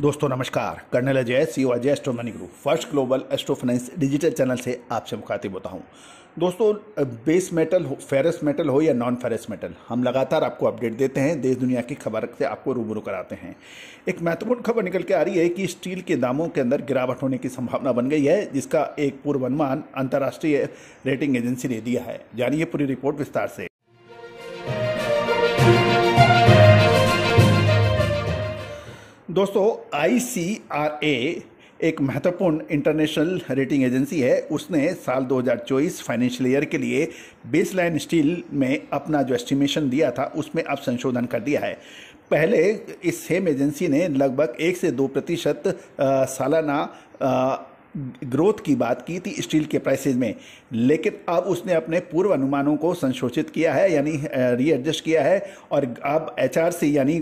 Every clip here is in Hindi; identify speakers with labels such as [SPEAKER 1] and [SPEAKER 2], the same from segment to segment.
[SPEAKER 1] दोस्तों नमस्कार colonel Ajay C O e Ajay astro money group first global astro finance digital channel से आपसे मुखातिब होता हूँ दोस्तों बेस मेटल हो फेरस मेटल हो या नॉन फेरस मेटल हम लगातार आपको अपडेट देते हैं देश दुनिया की खबर से आपको रूबरू कराते हैं एक महत्वपूर्ण खबर निकल के आ रही है कि स्टील के दामों के अंदर गिरावट होने की संभावना बन गई है जिसका एक पूर्वानुमान अंतर्राष्ट्रीय रेटिंग एजेंसी ने दिया है जानिए पूरी रिपोर्ट विस्तार से दोस्तों आई एक महत्वपूर्ण इंटरनेशनल रेटिंग एजेंसी है उसने साल 2024 फाइनेंशियल ईयर के लिए बेसलाइन स्टील में अपना जो एस्टिमेशन दिया था उसमें अब संशोधन कर दिया है पहले इस सेम एजेंसी ने लगभग एक से दो प्रतिशत सालाना ग्रोथ की बात की थी स्टील के प्राइसेज में लेकिन अब उसने अपने पूर्व अनुमानों को संशोधित किया है यानी रीएडजस्ट किया है और अब एच यानी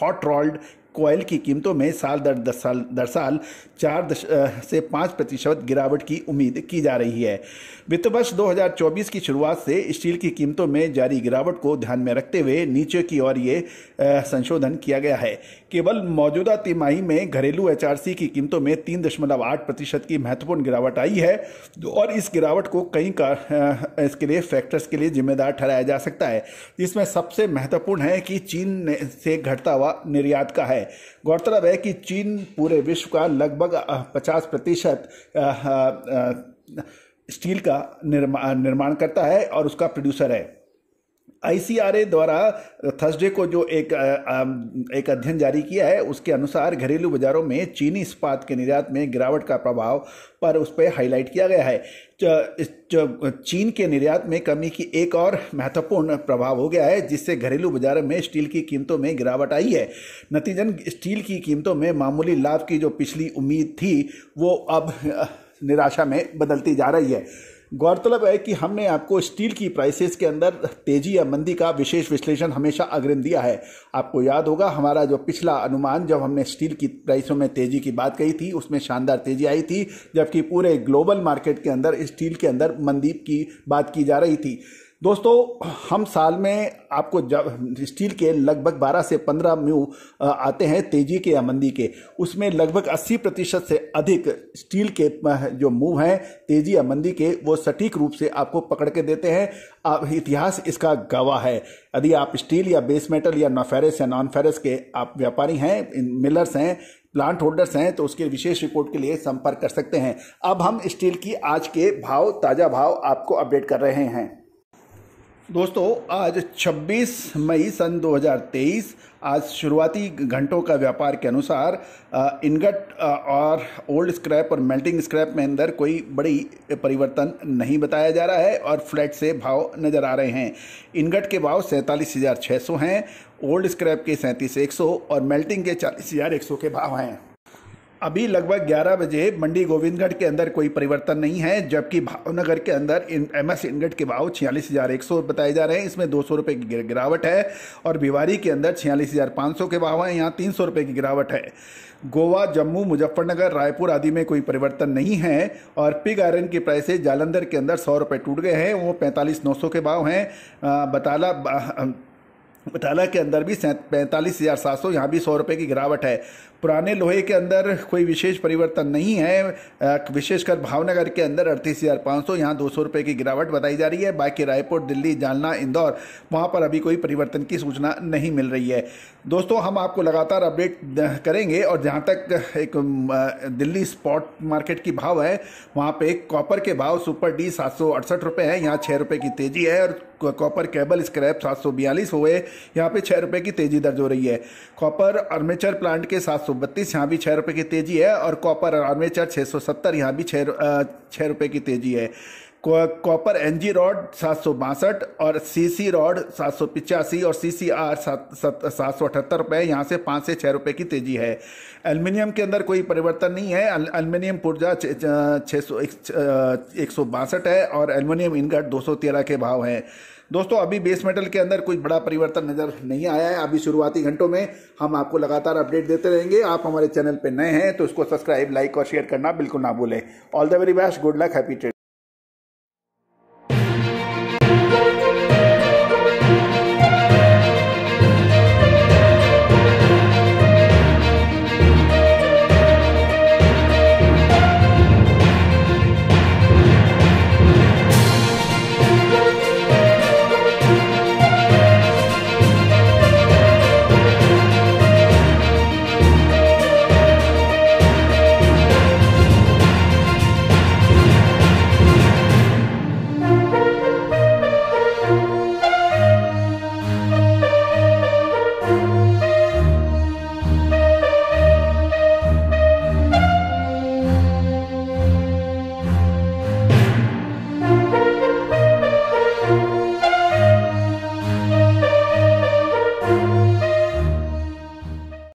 [SPEAKER 1] हॉट रोल्ड कोयल की कीमतों में साल दर दस साल दर साल चार दश, से पाँच प्रतिशत गिरावट की उम्मीद की जा रही है वित्त वर्ष 2024 की शुरुआत से स्टील की कीमतों में जारी गिरावट को ध्यान में रखते हुए नीचे की ओर ये संशोधन किया गया है केवल मौजूदा तिमाही में घरेलू एच की कीमतों में तीन दशमलव आठ प्रतिशत की महत्वपूर्ण गिरावट आई है और इस गिरावट को कई का इसके लिए फैक्टर्स के लिए जिम्मेदार ठहराया जा सकता है जिसमें सबसे महत्वपूर्ण है कि चीन से घटता हुआ निर्यात का है गौरतलब है कि चीन पूरे विश्व का लगभग पचास प्रतिशत स्टील का निर्मा निर्माण करता है और उसका प्रोड्यूसर है आईसीआरए द्वारा थर्सडे को जो एक एक अध्ययन जारी किया है उसके अनुसार घरेलू बाजारों में चीनी इस्पात के निर्यात में गिरावट का प्रभाव पर उस पर हाईलाइट किया गया है चीन के निर्यात में कमी की एक और महत्वपूर्ण प्रभाव हो गया है जिससे घरेलू बाजार में स्टील की कीमतों में गिरावट आई है नतीजन स्टील की कीमतों में मामूली लाभ की जो पिछली उम्मीद थी वो अब निराशा में बदलती जा रही है गौरतलब है कि हमने आपको स्टील की प्राइसेस के अंदर तेजी या मंदी का विशेष विश्लेषण हमेशा अग्रिम दिया है आपको याद होगा हमारा जो पिछला अनुमान जब हमने स्टील की प्राइसों में तेजी की बात कही थी उसमें शानदार तेजी आई थी जबकि पूरे ग्लोबल मार्केट के अंदर स्टील के अंदर मंदी की बात की जा रही थी दोस्तों हम साल में आपको जब स्टील के लगभग 12 से 15 म्यू आते हैं तेजी के या मंदी के उसमें लगभग 80 प्रतिशत से अधिक स्टील के जो मूव हैं तेजी या मंदी के वो सटीक रूप से आपको पकड़ के देते हैं आप इतिहास इसका गवाह है यदि आप स्टील या बेस मेटल या नॉफेरस या नॉन फेरस के आप व्यापारी हैं मिलर्स हैं प्लांट होल्डर्स हैं तो उसके विशेष रिपोर्ट के लिए संपर्क कर सकते हैं अब हम स्टील की आज के भाव ताज़ा भाव आपको अपडेट कर रहे हैं दोस्तों आज 26 मई सन 2023 आज शुरुआती घंटों का व्यापार के अनुसार इनगट और ओल्ड स्क्रैप और मेल्टिंग स्क्रैप में अंदर कोई बड़ी परिवर्तन नहीं बताया जा रहा है और फ्लैट से भाव नज़र आ रहे हैं इनगट के भाव सैंतालीस हज़ार छः सौ हैं ओल्ड स्क्रैप के सैंतीस एक सौ और मेल्टिंग के चालीस हज़ार एक सौ के भाव हैं अभी लगभग 11 बजे मंडी गोविंदगढ़ के अंदर कोई परिवर्तन नहीं है जबकि भावनगर के अंदर इन एम एस इनगट के भाव छियालीस हज़ार एक सौ बताए जा रहे हैं इसमें दो सौ रुपये की गिरावट है और भिवारी के अंदर छियालीस हज़ार पाँच सौ के भाव हैं यहाँ तीन सौ रुपये की गिरावट है गोवा जम्मू मुजफ्फरनगर रायपुर आदि में कोई परिवर्तन नहीं है और पिग आयरन की प्राइसें जालंधर के अंदर सौ रुपये टूट गए हैं वो पैंतालीस नौ सौ के भाव हैं बताला बटाला के अंदर भी पैंतालीस हज़ार सात सौ यहाँ भी सौ रुपये की गिरावट है पुराने लोहे के अंदर कोई विशेष परिवर्तन नहीं है विशेषकर भावनगर के अंदर अड़तीस हज़ार पाँच सौ यहाँ दो सौ रुपये की गिरावट बताई जा रही है बाकी रायपुर दिल्ली जालना इंदौर वहाँ पर अभी कोई परिवर्तन की सूचना नहीं मिल रही है दोस्तों हम आपको लगातार अपडेट करेंगे और जहाँ तक एक दिल्ली स्पॉट मार्केट की भाव है वहाँ पर कॉपर के भाव सुपर डी सात सौ अड़सठ रुपये है यहाँ छः रुपये की तेज़ी है और कॉपर केबल स्क्रैप सात सौ बयालीस हुए यहाँ पे छः रुपये की तेजी दर्ज हो रही है कॉपर आर्मेचर प्लांट के सात सौ बत्तीस यहाँ भी छः रुपये की तेजी है और कॉपर आर्मेचर छः सौ सत्तर यहाँ भी छः छः रुपये की तेजी है कॉपर एन जी रॉड सात सौ बासठ और सी सी रॉड सात सौ पिचासी और सी सी आर सात सात सौ अठहत्तर रुपये यहाँ से पाँच से छः रुपये की तेजी है एल्युमिनियम के अंदर कोई परिवर्तन नहीं है एल्युमिनियम पुर्जा छः सौ एक सौ बासठ है और एल्युमिनियम इनगट दो सौ तेरह के भाव हैं दोस्तों अभी बेस मेटल के अंदर कुछ बड़ा परिवर्तन नज़र नहीं आया है अभी शुरुआती घंटों में हम आपको लगातार अपडेट देते रहेंगे आप हमारे चैनल पर नए हैं तो उसको सब्सक्राइब लाइक और शेयर करना बिल्कुल ना भूलें all the very best good luck happy trade